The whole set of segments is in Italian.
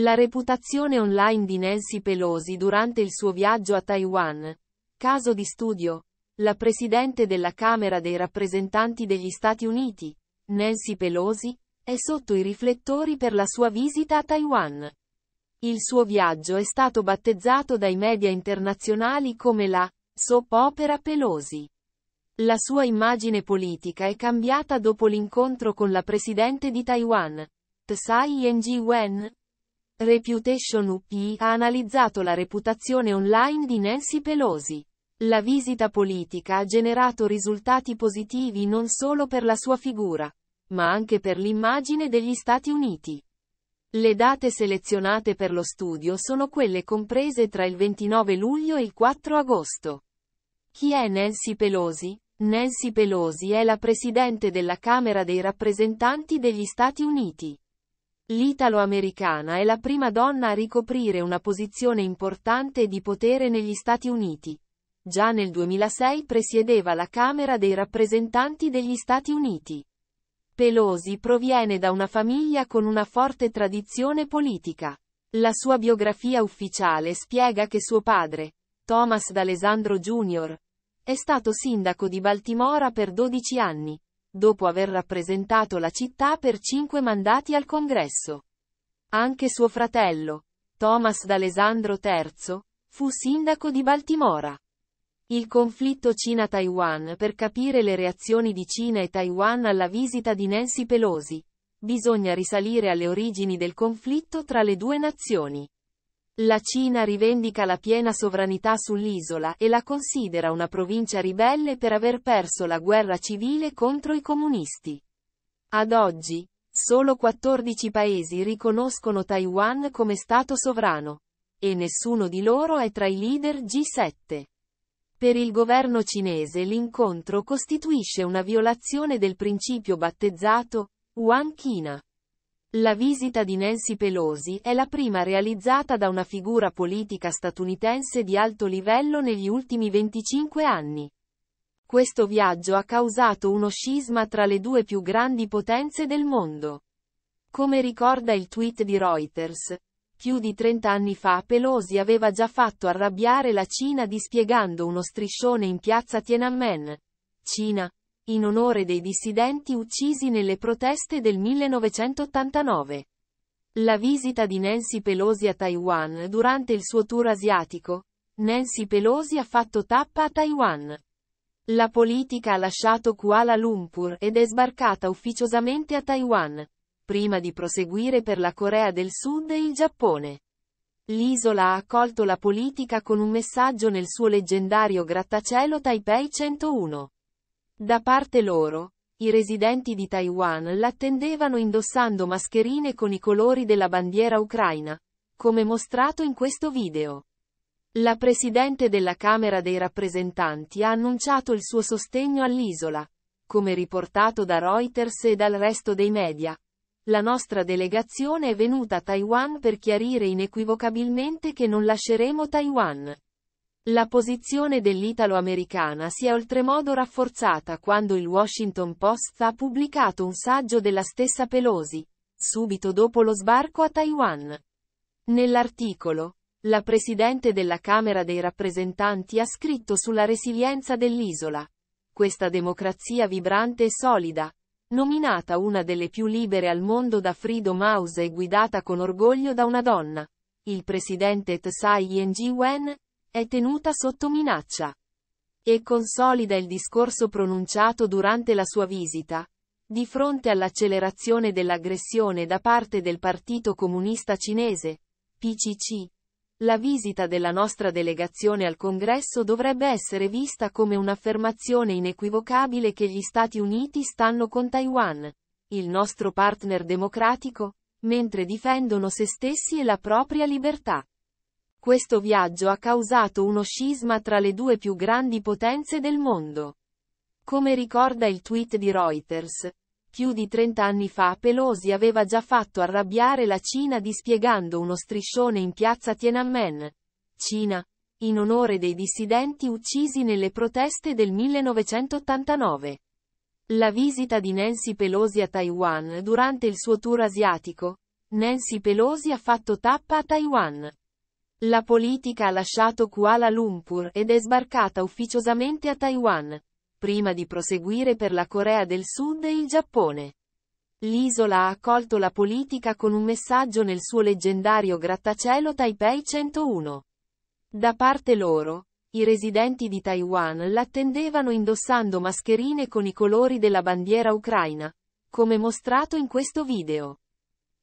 La reputazione online di Nancy Pelosi durante il suo viaggio a Taiwan. Caso di studio. La Presidente della Camera dei rappresentanti degli Stati Uniti, Nancy Pelosi, è sotto i riflettori per la sua visita a Taiwan. Il suo viaggio è stato battezzato dai media internazionali come la soap opera Pelosi. La sua immagine politica è cambiata dopo l'incontro con la Presidente di Taiwan, Tsai Ing-wen, Reputation UP ha analizzato la reputazione online di Nancy Pelosi. La visita politica ha generato risultati positivi non solo per la sua figura, ma anche per l'immagine degli Stati Uniti. Le date selezionate per lo studio sono quelle comprese tra il 29 luglio e il 4 agosto. Chi è Nancy Pelosi? Nancy Pelosi è la Presidente della Camera dei rappresentanti degli Stati Uniti. L'italo-americana è la prima donna a ricoprire una posizione importante di potere negli Stati Uniti. Già nel 2006 presiedeva la Camera dei rappresentanti degli Stati Uniti. Pelosi proviene da una famiglia con una forte tradizione politica. La sua biografia ufficiale spiega che suo padre, Thomas D'Alessandro Jr., è stato sindaco di Baltimora per 12 anni dopo aver rappresentato la città per cinque mandati al congresso. Anche suo fratello, Thomas d'Alessandro III, fu sindaco di Baltimora. Il conflitto Cina-Taiwan per capire le reazioni di Cina e Taiwan alla visita di Nancy Pelosi. Bisogna risalire alle origini del conflitto tra le due nazioni. La Cina rivendica la piena sovranità sull'isola e la considera una provincia ribelle per aver perso la guerra civile contro i comunisti. Ad oggi, solo 14 paesi riconoscono Taiwan come Stato sovrano. E nessuno di loro è tra i leader G7. Per il governo cinese l'incontro costituisce una violazione del principio battezzato One China. La visita di Nancy Pelosi è la prima realizzata da una figura politica statunitense di alto livello negli ultimi 25 anni. Questo viaggio ha causato uno scisma tra le due più grandi potenze del mondo. Come ricorda il tweet di Reuters, più di 30 anni fa Pelosi aveva già fatto arrabbiare la Cina dispiegando uno striscione in piazza Tiananmen. Cina, in onore dei dissidenti uccisi nelle proteste del 1989. La visita di Nancy Pelosi a Taiwan durante il suo tour asiatico. Nancy Pelosi ha fatto tappa a Taiwan. La politica ha lasciato Kuala Lumpur ed è sbarcata ufficiosamente a Taiwan, prima di proseguire per la Corea del Sud e il Giappone. L'isola ha accolto la politica con un messaggio nel suo leggendario grattacielo Taipei 101. Da parte loro, i residenti di Taiwan l'attendevano indossando mascherine con i colori della bandiera ucraina, come mostrato in questo video. La Presidente della Camera dei rappresentanti ha annunciato il suo sostegno all'isola, come riportato da Reuters e dal resto dei media. La nostra delegazione è venuta a Taiwan per chiarire inequivocabilmente che non lasceremo Taiwan. La posizione dell'italo-americana si è oltremodo rafforzata quando il Washington Post ha pubblicato un saggio della stessa Pelosi, subito dopo lo sbarco a Taiwan. Nell'articolo, la Presidente della Camera dei rappresentanti ha scritto sulla resilienza dell'isola. Questa democrazia vibrante e solida, nominata una delle più libere al mondo da Freedom House e guidata con orgoglio da una donna, il presidente Tsai Ing-wen, è tenuta sotto minaccia. E consolida il discorso pronunciato durante la sua visita. Di fronte all'accelerazione dell'aggressione da parte del Partito Comunista Cinese, PCC, la visita della nostra delegazione al congresso dovrebbe essere vista come un'affermazione inequivocabile che gli Stati Uniti stanno con Taiwan, il nostro partner democratico, mentre difendono se stessi e la propria libertà questo viaggio ha causato uno scisma tra le due più grandi potenze del mondo. Come ricorda il tweet di Reuters, più di 30 anni fa Pelosi aveva già fatto arrabbiare la Cina dispiegando uno striscione in piazza Tiananmen, Cina, in onore dei dissidenti uccisi nelle proteste del 1989. La visita di Nancy Pelosi a Taiwan durante il suo tour asiatico, Nancy Pelosi ha fatto tappa a Taiwan. La politica ha lasciato Kuala Lumpur ed è sbarcata ufficiosamente a Taiwan, prima di proseguire per la Corea del Sud e il Giappone. L'isola ha accolto la politica con un messaggio nel suo leggendario grattacielo Taipei 101. Da parte loro, i residenti di Taiwan l'attendevano indossando mascherine con i colori della bandiera ucraina, come mostrato in questo video.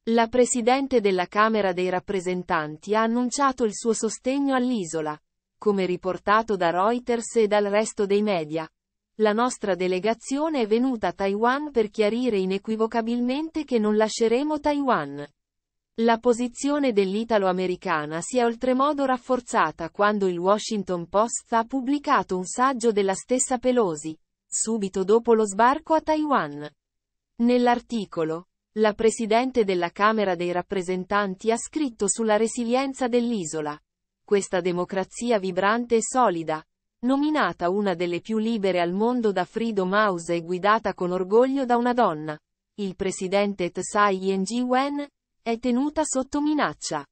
La Presidente della Camera dei rappresentanti ha annunciato il suo sostegno all'isola, come riportato da Reuters e dal resto dei media. La nostra delegazione è venuta a Taiwan per chiarire inequivocabilmente che non lasceremo Taiwan. La posizione dell'italo-americana si è oltremodo rafforzata quando il Washington Post ha pubblicato un saggio della stessa Pelosi, subito dopo lo sbarco a Taiwan. Nell'articolo, la Presidente della Camera dei rappresentanti ha scritto sulla resilienza dell'isola. Questa democrazia vibrante e solida, nominata una delle più libere al mondo da Freedom House e guidata con orgoglio da una donna, il presidente Tsai Ing-wen, è tenuta sotto minaccia.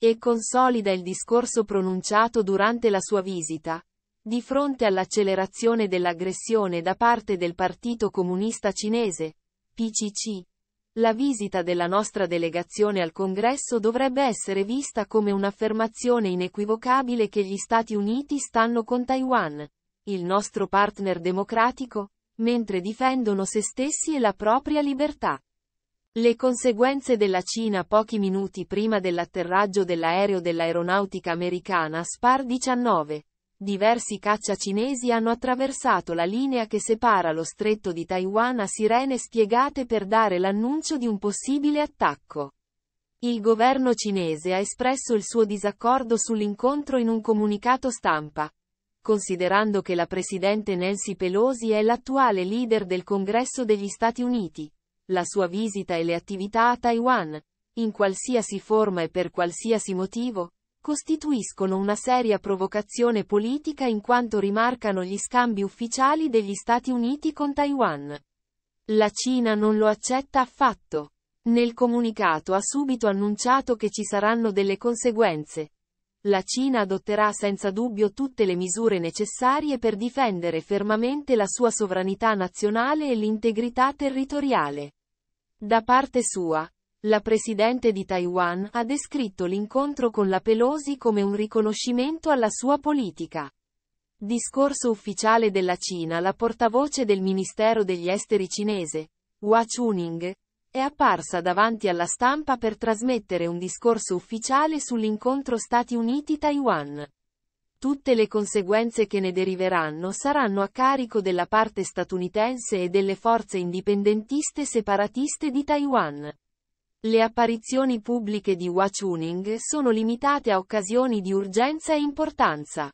E consolida il discorso pronunciato durante la sua visita, di fronte all'accelerazione dell'aggressione da parte del Partito Comunista Cinese, PCC. La visita della nostra delegazione al Congresso dovrebbe essere vista come un'affermazione inequivocabile che gli Stati Uniti stanno con Taiwan, il nostro partner democratico, mentre difendono se stessi e la propria libertà. Le conseguenze della Cina pochi minuti prima dell'atterraggio dell'aereo dell'aeronautica americana SPAR-19, Diversi caccia cinesi hanno attraversato la linea che separa lo stretto di Taiwan a sirene spiegate per dare l'annuncio di un possibile attacco. Il governo cinese ha espresso il suo disaccordo sull'incontro in un comunicato stampa, considerando che la presidente Nancy Pelosi è l'attuale leader del Congresso degli Stati Uniti. La sua visita e le attività a Taiwan, in qualsiasi forma e per qualsiasi motivo, costituiscono una seria provocazione politica in quanto rimarcano gli scambi ufficiali degli Stati Uniti con Taiwan. La Cina non lo accetta affatto. Nel comunicato ha subito annunciato che ci saranno delle conseguenze. La Cina adotterà senza dubbio tutte le misure necessarie per difendere fermamente la sua sovranità nazionale e l'integrità territoriale. Da parte sua, la Presidente di Taiwan ha descritto l'incontro con la Pelosi come un riconoscimento alla sua politica. Discorso ufficiale della Cina La portavoce del Ministero degli Esteri cinese, Hua Chuning, è apparsa davanti alla stampa per trasmettere un discorso ufficiale sull'incontro Stati Uniti-Taiwan. Tutte le conseguenze che ne deriveranno saranno a carico della parte statunitense e delle forze indipendentiste separatiste di Taiwan. Le apparizioni pubbliche di Wachuning sono limitate a occasioni di urgenza e importanza.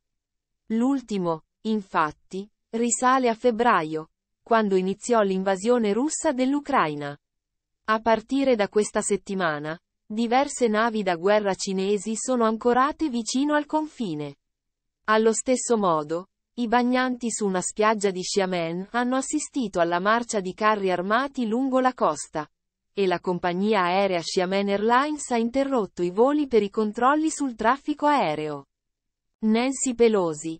L'ultimo, infatti, risale a febbraio, quando iniziò l'invasione russa dell'Ucraina. A partire da questa settimana, diverse navi da guerra cinesi sono ancorate vicino al confine. Allo stesso modo, i bagnanti su una spiaggia di Xiamen hanno assistito alla marcia di carri armati lungo la costa, e la compagnia aerea Xiamen Airlines ha interrotto i voli per i controlli sul traffico aereo. Nancy Pelosi.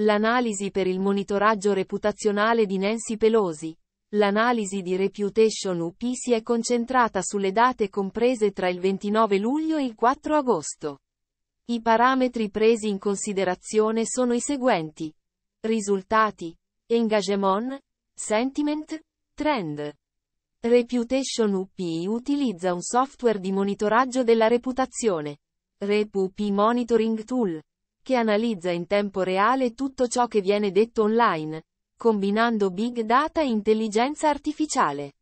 L'analisi per il monitoraggio reputazionale di Nancy Pelosi. L'analisi di Reputation UP si è concentrata sulle date comprese tra il 29 luglio e il 4 agosto. I parametri presi in considerazione sono i seguenti. Risultati. Engagement. Sentiment. Trend. Reputation UP utilizza un software di monitoraggio della reputazione, RepUP Monitoring Tool, che analizza in tempo reale tutto ciò che viene detto online, combinando big data e intelligenza artificiale.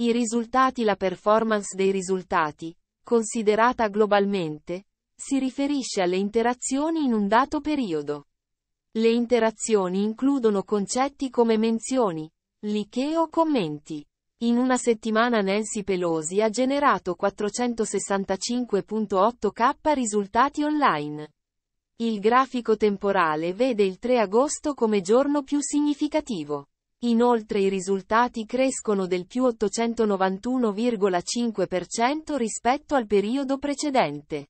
I risultati La performance dei risultati, considerata globalmente, si riferisce alle interazioni in un dato periodo. Le interazioni includono concetti come menzioni, like o commenti. In una settimana Nancy Pelosi ha generato 465.8k risultati online. Il grafico temporale vede il 3 agosto come giorno più significativo. Inoltre i risultati crescono del più 891,5% rispetto al periodo precedente.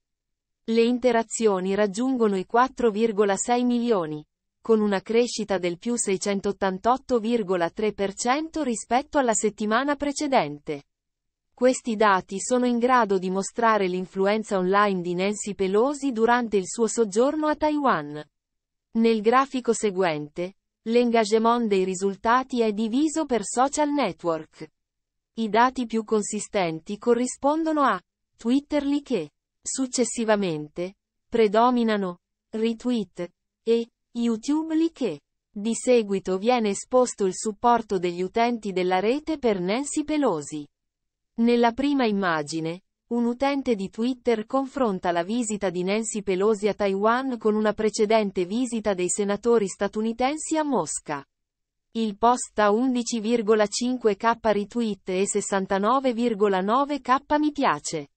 Le interazioni raggiungono i 4,6 milioni con una crescita del più 688,3% rispetto alla settimana precedente. Questi dati sono in grado di mostrare l'influenza online di Nancy Pelosi durante il suo soggiorno a Taiwan. Nel grafico seguente, l'engagement dei risultati è diviso per social network. I dati più consistenti corrispondono a Twitterly che, successivamente, predominano, retweet, e YouTube lì che di seguito viene esposto il supporto degli utenti della rete per Nancy Pelosi. Nella prima immagine, un utente di Twitter confronta la visita di Nancy Pelosi a Taiwan con una precedente visita dei senatori statunitensi a Mosca. Il post ha 11,5k retweet e 69,9k mi piace.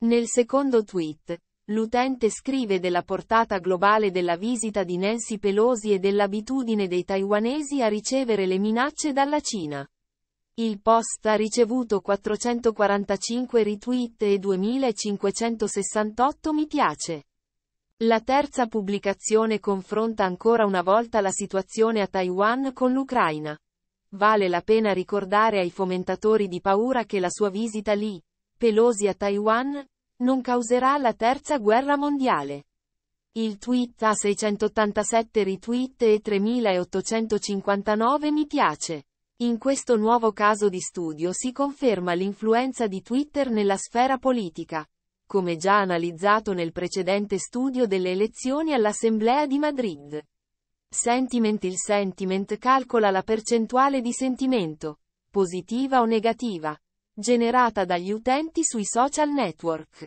Nel secondo tweet, L'utente scrive della portata globale della visita di Nancy Pelosi e dell'abitudine dei taiwanesi a ricevere le minacce dalla Cina. Il post ha ricevuto 445 retweet e 2568 mi piace. La terza pubblicazione confronta ancora una volta la situazione a Taiwan con l'Ucraina. Vale la pena ricordare ai fomentatori di paura che la sua visita lì, Pelosi a Taiwan, non causerà la terza guerra mondiale. Il tweet ha 687 retweet e 3859 mi piace. In questo nuovo caso di studio si conferma l'influenza di Twitter nella sfera politica, come già analizzato nel precedente studio delle elezioni all'Assemblea di Madrid. Sentiment Il sentiment calcola la percentuale di sentimento, positiva o negativa, generata dagli utenti sui social network.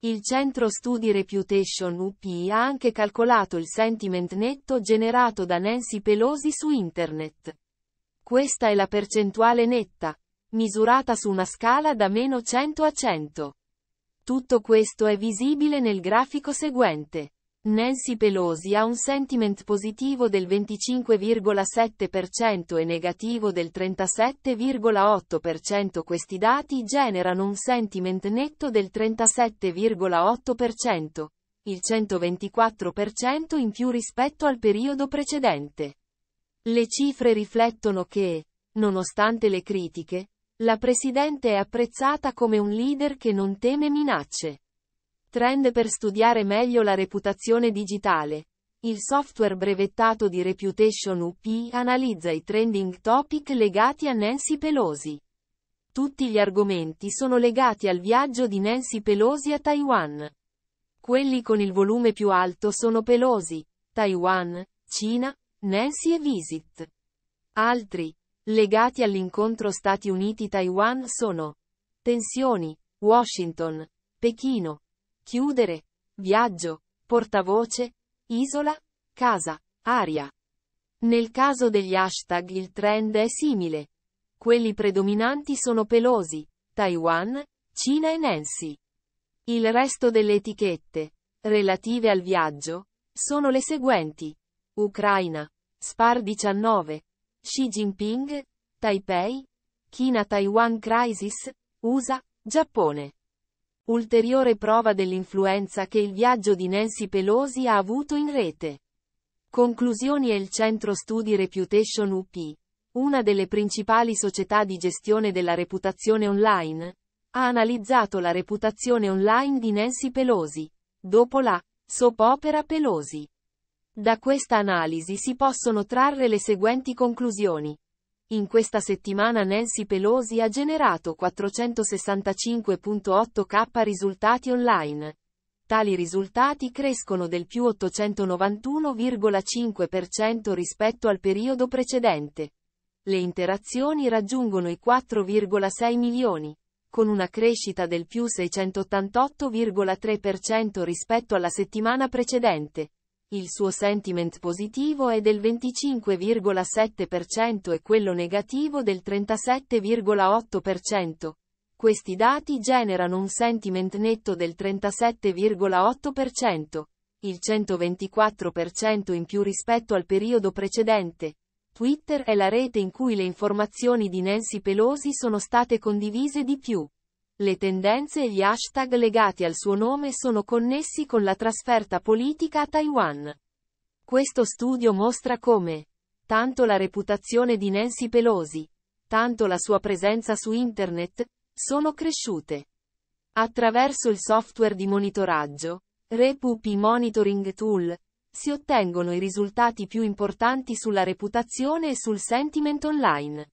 Il centro studi Reputation UP ha anche calcolato il sentiment netto generato da Nancy Pelosi su internet. Questa è la percentuale netta, misurata su una scala da meno 100 a 100. Tutto questo è visibile nel grafico seguente. Nancy Pelosi ha un sentiment positivo del 25,7% e negativo del 37,8%. Questi dati generano un sentiment netto del 37,8%, il 124% in più rispetto al periodo precedente. Le cifre riflettono che, nonostante le critiche, la Presidente è apprezzata come un leader che non teme minacce. Trend per studiare meglio la reputazione digitale. Il software brevettato di Reputation UP analizza i trending topic legati a Nancy Pelosi. Tutti gli argomenti sono legati al viaggio di Nancy Pelosi a Taiwan. Quelli con il volume più alto sono Pelosi, Taiwan, Cina, Nancy e Visit. Altri, legati all'incontro Stati Uniti-Taiwan sono tensioni, Washington, Pechino, chiudere, viaggio, portavoce, isola, casa, aria. Nel caso degli hashtag il trend è simile. Quelli predominanti sono Pelosi, Taiwan, Cina e Nancy. Il resto delle etichette, relative al viaggio, sono le seguenti. Ucraina, SPAR 19, Xi Jinping, Taipei, China Taiwan Crisis, USA, Giappone. Ulteriore prova dell'influenza che il viaggio di Nancy Pelosi ha avuto in rete. Conclusioni e il centro studi Reputation UP, una delle principali società di gestione della reputazione online, ha analizzato la reputazione online di Nancy Pelosi, dopo la soap opera Pelosi. Da questa analisi si possono trarre le seguenti conclusioni. In questa settimana Nancy Pelosi ha generato 465.8k risultati online. Tali risultati crescono del più 891,5% rispetto al periodo precedente. Le interazioni raggiungono i 4,6 milioni, con una crescita del più 688,3% rispetto alla settimana precedente. Il suo sentiment positivo è del 25,7% e quello negativo del 37,8%. Questi dati generano un sentiment netto del 37,8%, il 124% in più rispetto al periodo precedente. Twitter è la rete in cui le informazioni di Nancy Pelosi sono state condivise di più. Le tendenze e gli hashtag legati al suo nome sono connessi con la trasferta politica a Taiwan. Questo studio mostra come tanto la reputazione di Nancy Pelosi, tanto la sua presenza su internet, sono cresciute. Attraverso il software di monitoraggio, RepuP Monitoring Tool, si ottengono i risultati più importanti sulla reputazione e sul sentiment online.